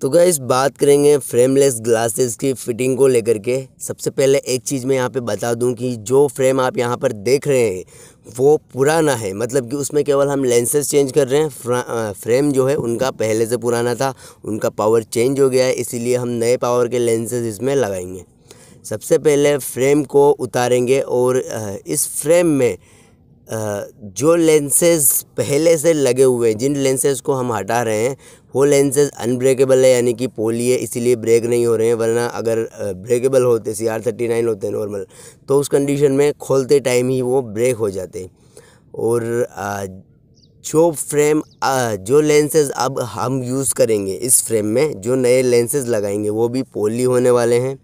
तो गाइस बात करेंगे फ्रेमलेस ग्लासेस की फिटिंग को लेकर के सबसे पहले एक चीज़ मैं यहाँ पे बता दूँ कि जो फ्रेम आप यहाँ पर देख रहे हैं वो पुराना है मतलब कि उसमें केवल हम लेंसेज चेंज कर रहे हैं फ्रेम जो है उनका पहले से पुराना था उनका पावर चेंज हो गया है इसीलिए हम नए पावर के लेंसेज इसमें लगाएंगे सबसे पहले फ्रेम को उतारेंगे और इस फ्रेम में जो लेंसेज पहले से लगे हुए हैं जिन लेंसेज को हम हटा रहे हैं वो लेंसेज अनब्रेकेबल है यानी कि पोली है इसीलिए ब्रेक नहीं हो रहे हैं वरना अगर ब्रेकेबल होते सी आर थर्टी नाइन होते हैं नॉर्मल तो उस कंडीशन में खोलते टाइम ही वो ब्रेक हो जाते हैं और जो फ्रेम जो लेंसेज अब हम यूज़ करेंगे इस फ्रेम में जो नए लेंसेज लगाएंगे वो भी पोली होने वाले हैं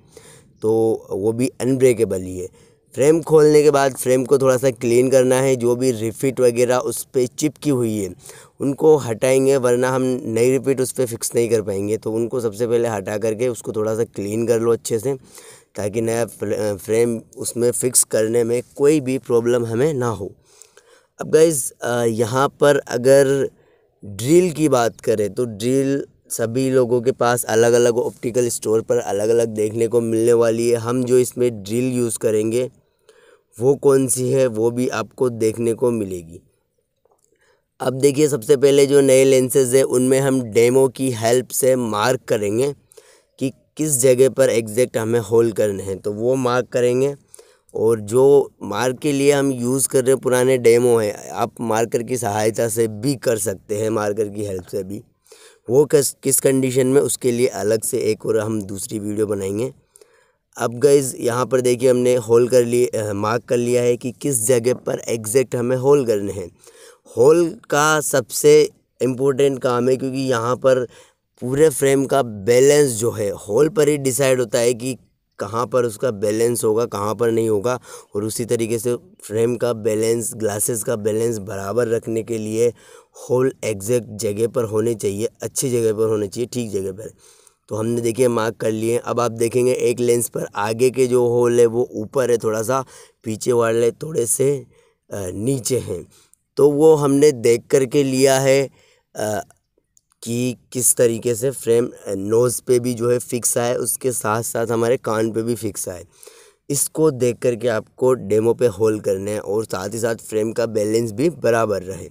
तो वो भी अनब्रेकेबल ही है फ्रेम खोलने के बाद फ्रेम को थोड़ा सा क्लीन करना है जो भी रिफिट वगैरह उस पर चिपकी हुई है उनको हटाएंगे वरना हम नई रिपीट उस पर फिक्स नहीं कर पाएंगे तो उनको सबसे पहले हटा करके उसको थोड़ा सा क्लीन कर लो अच्छे से ताकि नया फ्रेम उसमें फिक्स करने में कोई भी प्रॉब्लम हमें ना हो अब गाइज़ यहाँ पर अगर ड्रिल की बात करें तो ड्रिल सभी लोगों के पास अलग अलग ऑप्टिकल स्टोर पर अलग अलग देखने को मिलने वाली है हम जो इसमें ड्रिल यूज़ करेंगे वो कौन सी है वो भी आपको देखने को मिलेगी अब देखिए सबसे पहले जो नए लेंसेज है उनमें हम डेमो की हेल्प से मार्क करेंगे कि किस जगह पर एग्जैक्ट हमें होल करने हैं तो वो मार्क करेंगे और जो मार्क के लिए हम यूज़ कर रहे पुराने डेमो हैं आप मार्कर की सहायता से भी कर सकते हैं मार्कर की हेल्प से भी वो किस किस कंडीशन में उसके लिए अलग से एक और हम दूसरी वीडियो बनाएंगे अब गईज़ यहाँ पर देखिए हमने होल कर लिए मार्क कर लिया है कि किस जगह पर एग्जैक्ट हमें होल करने हैं होल का सबसे इम्पोर्टेंट काम है क्योंकि यहाँ पर पूरे फ्रेम का बैलेंस जो है होल पर ही डिसाइड होता है कि कहाँ पर उसका बैलेंस होगा कहाँ पर नहीं होगा और उसी तरीके से फ्रेम का बैलेंस ग्लासेस का बैलेंस बराबर रखने के लिए होल एग्जैक्ट जगह पर होने चाहिए अच्छी जगह पर होने चाहिए ठीक जगह पर तो हमने देखिए मार्क कर लिए अब आप देखेंगे एक लेंस पर आगे के जो होल है वो ऊपर है थोड़ा सा पीछे वाले थोड़े से नीचे हैं तो वो हमने देख कर के लिया है कि किस तरीके से फ्रेम नोज़ पे भी जो है फिक्स आए उसके साथ साथ हमारे कान पे भी फिक्स आए इसको देख कर के आपको डेमो पे होल करने हैं और साथ ही साथ फ्रेम का बैलेंस भी बराबर रहे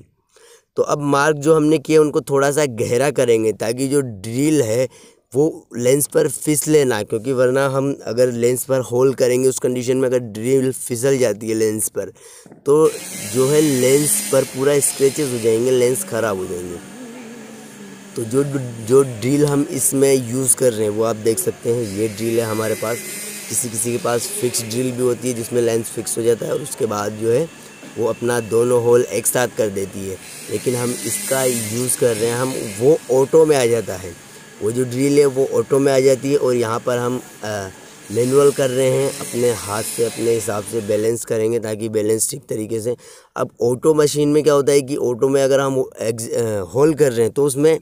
तो अब मार्क जो हमने किए उनको थोड़ा सा गहरा करेंगे ताकि जो ड्रिल है वो लेंस पर फिसले ना क्योंकि वरना हम अगर लेंस पर होल करेंगे उस कंडीशन में अगर ड्रिल फिसल जाती है लेंस पर तो जो है लेंस पर पूरा स्क्रेचेस हो जाएंगे लेंस ख़राब हो जाएंगे तो जो जो ड्रिल हम इसमें यूज़ कर रहे हैं वो आप देख सकते हैं ये ड्रिल है हमारे पास किसी किसी के पास फिक्स ड्रिल भी होती है जिसमें लेंस फिक्स हो जाता है और उसके बाद जो है वो अपना दोनों होल एक साथ कर देती है लेकिन हम इसका यूज़ कर रहे हैं हम वो ऑटो में आ जाता है वो जो ड्रिल है वो ऑटो में आ जाती है और यहाँ पर हम मैनुअल कर रहे हैं अपने हाथ से अपने हिसाब से बैलेंस करेंगे ताकि बैलेंस ठीक तरीके से अब ऑटो मशीन में क्या होता है कि ऑटो में अगर हम होल कर रहे हैं तो उसमें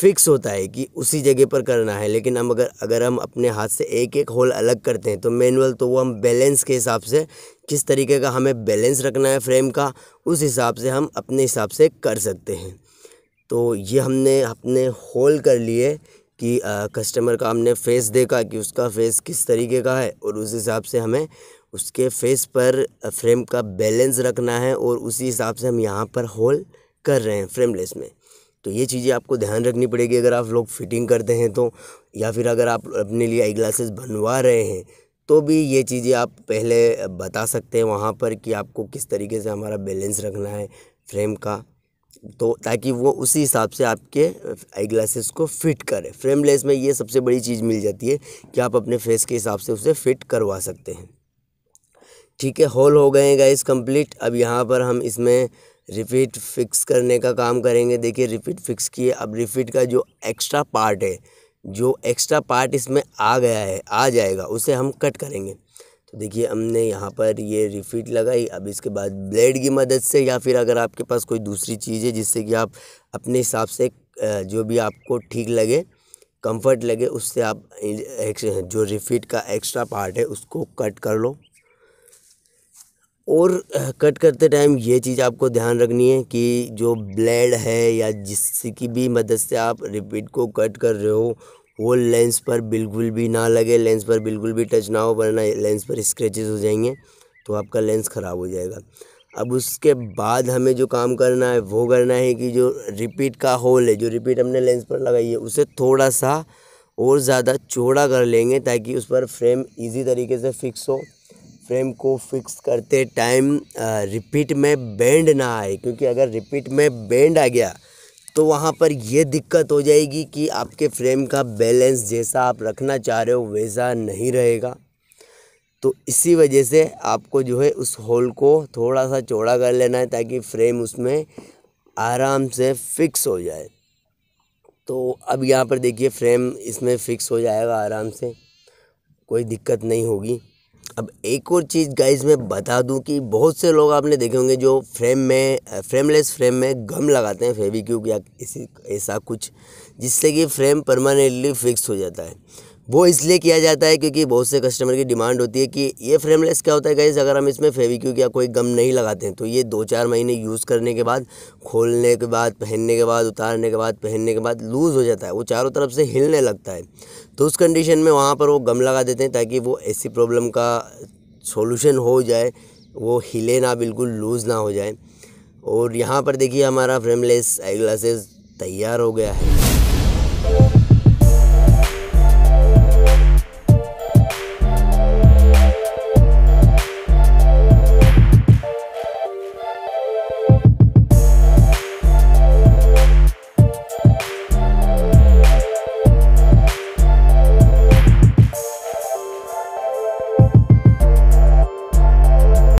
फिक्स होता है कि उसी जगह पर करना है लेकिन हम अगर अगर हम अपने हाथ से एक एक होल अलग करते हैं तो मैनुअल तो वो हम बैलेंस के हिसाब से किस तरीके का हमें बैलेंस रखना है फ्रेम का उस हिसाब से हम अपने हिसाब से कर सकते हैं तो ये हमने अपने होल कर लिए कि कस्टमर का हमने फेस देखा कि उसका फेस किस तरीके का है और उस हिसाब से हमें उसके फेस पर फ्रेम का बैलेंस रखना है और उसी हिसाब से हम यहाँ पर होल कर रहे हैं फ्रेमलेस में तो ये चीज़ें आपको ध्यान रखनी पड़ेगी अगर आप लोग फिटिंग करते हैं तो या फिर अगर आप अपने लिए आई ग्लासेस बनवा रहे हैं तो भी ये चीज़ें आप पहले बता सकते हैं वहाँ पर कि आपको किस तरीके से हमारा बैलेंस रखना है फ्रेम का तो ताकि वो उसी हिसाब से आपके आई ग्लासेस को फिट करे फ्रेमलेस में ये सबसे बड़ी चीज़ मिल जाती है कि आप अपने फेस के हिसाब से उसे फिट करवा सकते हैं ठीक है होल हो गए गाइस कंप्लीट अब यहाँ पर हम इसमें रिपीट फिक्स करने का काम करेंगे देखिए रिपीट फिक्स किए अब रिपीट का जो एक्स्ट्रा पार्ट है जो एक्स्ट्रा पार्ट इसमें आ गया है आ जाएगा उसे हम कट करेंगे तो देखिए हमने यहाँ पर ये रिफिट लगाई अब इसके बाद ब्लेड की मदद से या फिर अगर आपके पास कोई दूसरी चीज़ है जिससे कि आप अपने हिसाब से जो भी आपको ठीक लगे कंफर्ट लगे उससे आप जो रिफिट का एक्स्ट्रा पार्ट है उसको कट कर लो और कट करते टाइम ये चीज़ आपको ध्यान रखनी है कि जो ब्लेड है या जिसकी भी मदद से आप रिपीट को कट कर रहे हो वो लेंस पर बिल्कुल भी ना लगे लेंस पर बिल्कुल भी टच ना हो वरना लेंस पर स्क्रैचेस हो जाएंगे तो आपका लेंस ख़राब हो जाएगा अब उसके बाद हमें जो काम करना है वो करना है कि जो रिपीट का होल है जो रिपीट हमने लेंस पर लगाई है उसे थोड़ा सा और ज़्यादा चौड़ा कर लेंगे ताकि उस पर फ्रेम इजी तरीके से फिक्स हो फ्रेम को फिक्स करते टाइम रिपीट में बेंड ना आए क्योंकि अगर रिपीट में बेंड आ गया तो वहाँ पर यह दिक्कत हो जाएगी कि आपके फ्रेम का बैलेंस जैसा आप रखना चाह रहे हो वैसा नहीं रहेगा तो इसी वजह से आपको जो है उस होल को थोड़ा सा चौड़ा कर लेना है ताकि फ्रेम उसमें आराम से फिक्स हो जाए तो अब यहाँ पर देखिए फ्रेम इसमें फ़िक्स हो जाएगा आराम से कोई दिक्कत नहीं होगी अब एक और चीज़ गाइज मैं बता दूं कि बहुत से लोग आपने देखे होंगे जो फ्रेम में फ्रेमलेस फ्रेम में गम लगाते हैं फेविक्यूक या इसी ऐसा कुछ जिससे कि फ्रेम परमानेंटली फिक्स हो जाता है वो इसलिए किया जाता है क्योंकि बहुत से कस्टमर की डिमांड होती है कि ये फ्रेमलेस क्या होता है गाइज़ अगर हम इसमें फेविक्यूक या कोई गम नहीं लगाते हैं तो ये दो चार महीने यूज़ करने के बाद खोलने के बाद पहनने के बाद उतारने के बाद पहनने के बाद लूज़ हो जाता है वो चारों तरफ से हिलने लगता है तो उस कंडीशन में वहाँ पर वो गम लगा देते हैं ताकि वो ऐसी प्रॉब्लम का सोल्यूशन हो जाए वो हिले ना बिल्कुल लूज़ ना हो जाए और यहाँ पर देखिए हमारा फ्रेमलेस आई ग्लासेस तैयार हो गया है